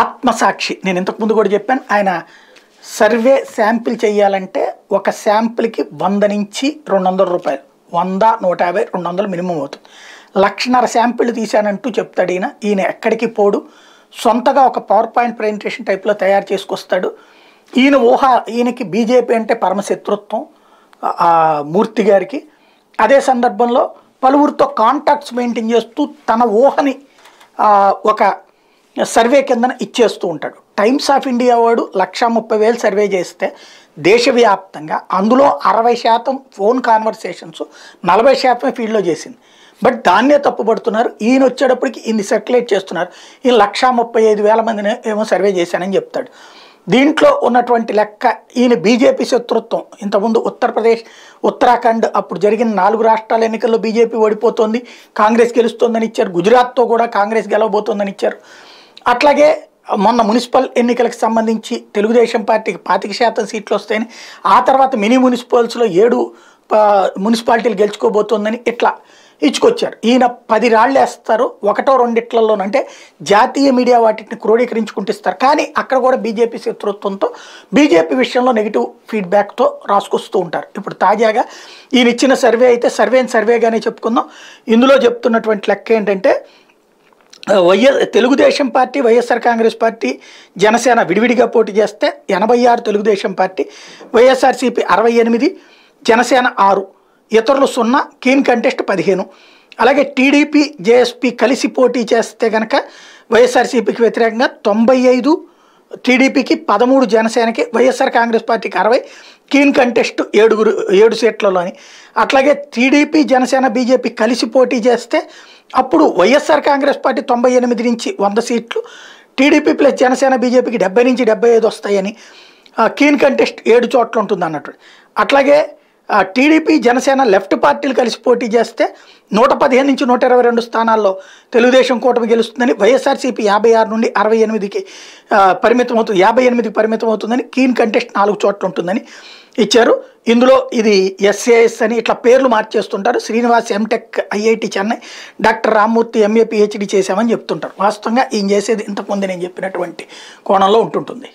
ఆత్మసాక్షి నేను ఇంతకుముందు కూడా చెప్పాను ఆయన సర్వే శాంపిల్ చేయాలంటే ఒక శాంపిల్కి వంద నుంచి రెండు వందల రూపాయలు వంద నూట యాభై రెండు వందలు మినిమం అవుతుంది లక్షన్నర శాంపిల్ తీశానంటూ చెప్తాడు ఈయన ఈయన ఎక్కడికి పోడు సొంతగా ఒక పవర్ పాయింట్ ప్రజెంటేషన్ టైప్లో తయారు చేసుకొస్తాడు ఈయన ఊహ ఈయనకి బీజేపీ అంటే పరమశత్రుత్వం మూర్తి గారికి అదే సందర్భంలో పలువురితో కాంటాక్ట్స్ మెయింటైన్ చేస్తూ తన ఊహని ఒక సర్వే కిందన ఇచ్చేస్తూ ఉంటాడు టైమ్స్ ఆఫ్ ఇండియా వాడు లక్ష ముప్పై వేలు సర్వే చేస్తే దేశవ్యాప్తంగా అందులో అరవై శాతం ఫోన్ కాన్వర్సేషన్స్ నలభై శాతం ఫీల్డ్లో చేసింది బట్ దాన్నే తప్పుపడుతున్నారు ఈయన వచ్చేటప్పటికి ఈయన్ని సర్క్యులేట్ చేస్తున్నారు ఈ లక్ష ముప్పై ఐదు వేల మందిని ఏమో సర్వే చేశానని చెప్తాడు దీంట్లో ఉన్నటువంటి లెక్క ఈయన బీజేపీ శత్రుత్వం ఇంతకుముందు ఉత్తరప్రదేశ్ ఉత్తరాఖండ్ అప్పుడు జరిగిన నాలుగు రాష్ట్రాల ఎన్నికల్లో బీజేపీ ఓడిపోతుంది కాంగ్రెస్ గెలుస్తోందని ఇచ్చారు గుజరాత్తో కూడా కాంగ్రెస్ గెలవబోతోందని ఇచ్చారు అట్లాగే మొన్న మున్సిపల్ ఎన్నికలకు సంబంధించి తెలుగుదేశం పార్టీకి పాతిక శాతం సీట్లు వస్తాయని ఆ తర్వాత మినీ మున్సిపల్స్లో ఏడు మున్సిపాలిటీలు గెలుచుకోబోతోందని ఇట్లా ఇచ్చుకొచ్చారు ఈయన పది రాళ్ళు వేస్తారు ఒకటో రెండిట్లలోనంటే జాతీయ మీడియా వాటిని క్రోడీకరించుకుంటిస్తారు కానీ అక్కడ కూడా బీజేపీ శత్రుత్వంతో బీజేపీ విషయంలో నెగిటివ్ ఫీడ్బ్యాక్తో రాసుకొస్తూ ఉంటారు ఇప్పుడు తాజాగా ఈయన ఇచ్చిన సర్వే అయితే సర్వే అండ్ సర్వేగానే చెప్పుకుందాం ఇందులో చెప్తున్నటువంటి లెక్క ఏంటంటే YS Telugu Desam party YSR Congress party Janasena విడివిడిగా పోటీ చేస్తే ఎనభై ఆరు తెలుగుదేశం పార్టీ వైఎస్ఆర్సీపీ అరవై ఎనిమిది జనసేన ఆరు ఇతరులు సున్నా కీన్ కంటెస్ట్ పదిహేను అలాగే టీడీపీ జేఎస్పీ కలిసి పోటీ చేస్తే కనుక వైఎస్ఆర్సీపీకి వ్యతిరేకంగా తొంభై ఐదు టీడీపీకి పదమూడు జనసేనకి వైఎస్ఆర్ కాంగ్రెస్ పార్టీకి అరవై కీన్ కంటెస్ట్ ఏడుగురు ఏడు సీట్లలోని అట్లాగే టీడీపీ జనసేన బీజేపీ కలిసి పోటీ చేస్తే అప్పుడు వైఎస్ఆర్ కాంగ్రెస్ పార్టీ తొంభై ఎనిమిది నుంచి వంద సీట్లు టీడీపీ ప్లస్ జనసేన బీజేపీకి డెబ్బై నుంచి డెబ్బై ఐదు వస్తాయని కీన్ కంటెస్ట్ ఏడు చోట్ల ఉంటుంది అన్నట్టు అట్లాగే టీడీపీ జనసేన లెఫ్ట్ పార్టీలు కలిసి పోటీ చేస్తే నూట పదిహేను నుంచి నూట ఇరవై రెండు స్థానాల్లో తెలుగుదేశం కూటమి గెలుస్తుందని వైఎస్ఆర్సీపీ యాభై ఆరు నుండి అరవై ఎనిమిదికి పరిమితం అవుతుంది యాభై ఎనిమిదికి పరిమితం అవుతుందని కీన్ కంటెస్ట్ నాలుగు చోట్ల ఉంటుందని ఇచ్చారు ఇందులో ఇది ఎస్ఏఎస్ అని ఇట్లా పేర్లు మార్చేస్తుంటారు Srinivas MTech IIT Chennai doctor Rammurthy MA PhD చేశామని చెప్తుంటారు వాస్తవంగా ఈయన చేసేది ఇంతకుముందు నేను చెప్పినటువంటి కోణంలో ఉంటుంటుంది